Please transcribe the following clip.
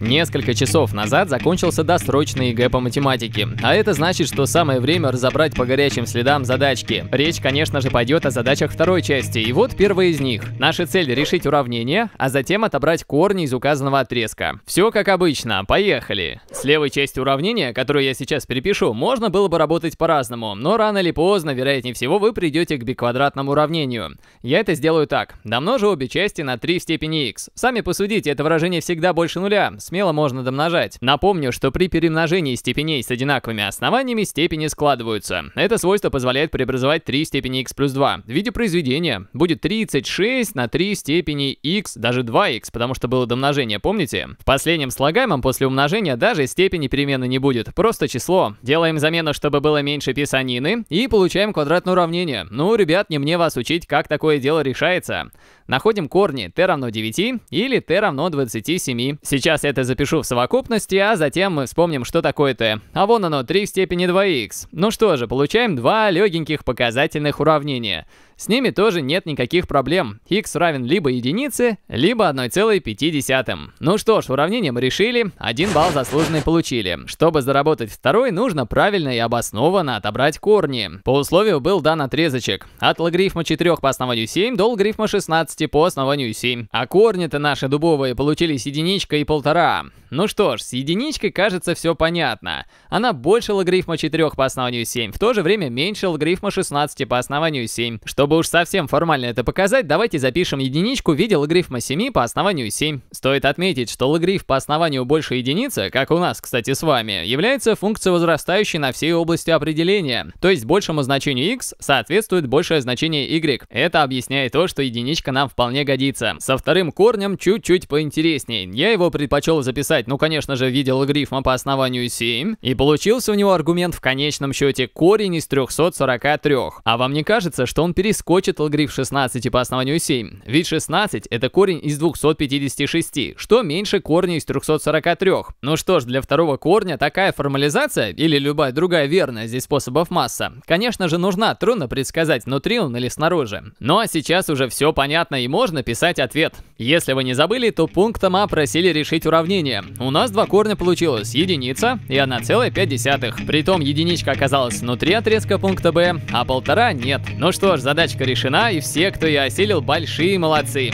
Несколько часов назад закончился досрочный ЕГЭ по математике, а это значит, что самое время разобрать по горячим следам задачки. Речь, конечно же, пойдет о задачах второй части, и вот первая из них. Наша цель решить уравнение, а затем отобрать корни из указанного отрезка. Все как обычно, поехали. С левой частью уравнения, которую я сейчас перепишу, можно было бы работать по-разному, но рано или поздно, вероятнее всего, вы придете к биквадратному уравнению. Я это сделаю так. Домножу обе части на 3 в степени x. Сами посудите, это выражение всегда больше нуля, смело можно домножать. Напомню, что при перемножении степеней с одинаковыми основаниями степени складываются. Это свойство позволяет преобразовать 3 степени x плюс 2 в виде произведения. Будет 36 на 3 степени x, даже 2x, потому что было домножение, помните? В последнем слагаемом после умножения даже степени перемены не будет, просто число. Делаем замену, чтобы было меньше писанины, и получаем квадратное уравнение. Ну, ребят, не мне вас учить, как такое дело решается. Находим корни t равно 9 или t равно 27. Сейчас это это запишу в совокупности, а затем мы вспомним, что такое t. А вон оно, 3 в степени 2х. Ну что же, получаем два легеньких показательных уравнения. С ними тоже нет никаких проблем. x равен либо единице, либо 1,5. Ну что ж, уравнение мы решили, один балл заслуженный получили. Чтобы заработать второй, нужно правильно и обоснованно отобрать корни. По условию был дан отрезочек. От логарифма 4 по основанию 7 до логарифма 16 по основанию 7. А корни-то наши дубовые получились единичка и полтора ну что ж, с единичкой кажется все понятно. Она больше логарифма 4 по основанию 7, в то же время меньше логарифма 16 по основанию 7. Чтобы уж совсем формально это показать, давайте запишем единичку в виде логарифма 7 по основанию 7. Стоит отметить, что логарифм по основанию больше единицы, как у нас, кстати, с вами, является функцией возрастающей на всей области определения. То есть большему значению x соответствует большее значение y. Это объясняет то, что единичка нам вполне годится. Со вторым корнем чуть-чуть поинтереснее. Я его предпочел решил записать, ну, конечно же, видел грифма по основанию 7, и получился у него аргумент в конечном счете корень из 343. А вам не кажется, что он перескочит лгриф 16 по основанию 7? Ведь 16 это корень из 256, что меньше корня из 343. Ну что ж, для второго корня такая формализация, или любая другая верная здесь способов масса, конечно же нужна, трудно предсказать, внутри он или снаружи. Ну а сейчас уже все понятно и можно писать ответ. Если вы не забыли, то пунктом А просили решить уравнение уравнение. У нас два корня получилось единица и 1,5. Притом единичка оказалась внутри отрезка пункта B, а полтора нет. Ну что ж, задачка решена и все, кто ее осилил, большие молодцы.